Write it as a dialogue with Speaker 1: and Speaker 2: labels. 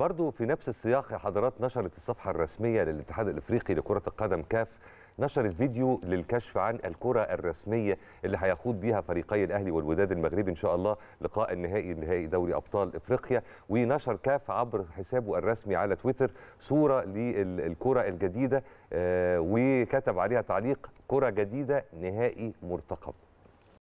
Speaker 1: برضو في نفس السياق يا حضرات نشرت الصفحة الرسمية للاتحاد الإفريقي لكرة القدم كاف نشرت فيديو للكشف عن الكرة الرسمية اللي هيخوض بيها فريقي الأهلي والوداد المغربي إن شاء الله لقاء النهائي نهائي دوري أبطال إفريقيا ونشر كاف عبر حسابه الرسمي على تويتر صورة للكرة الجديدة آه، وكتب عليها تعليق كرة جديدة نهائي مرتقب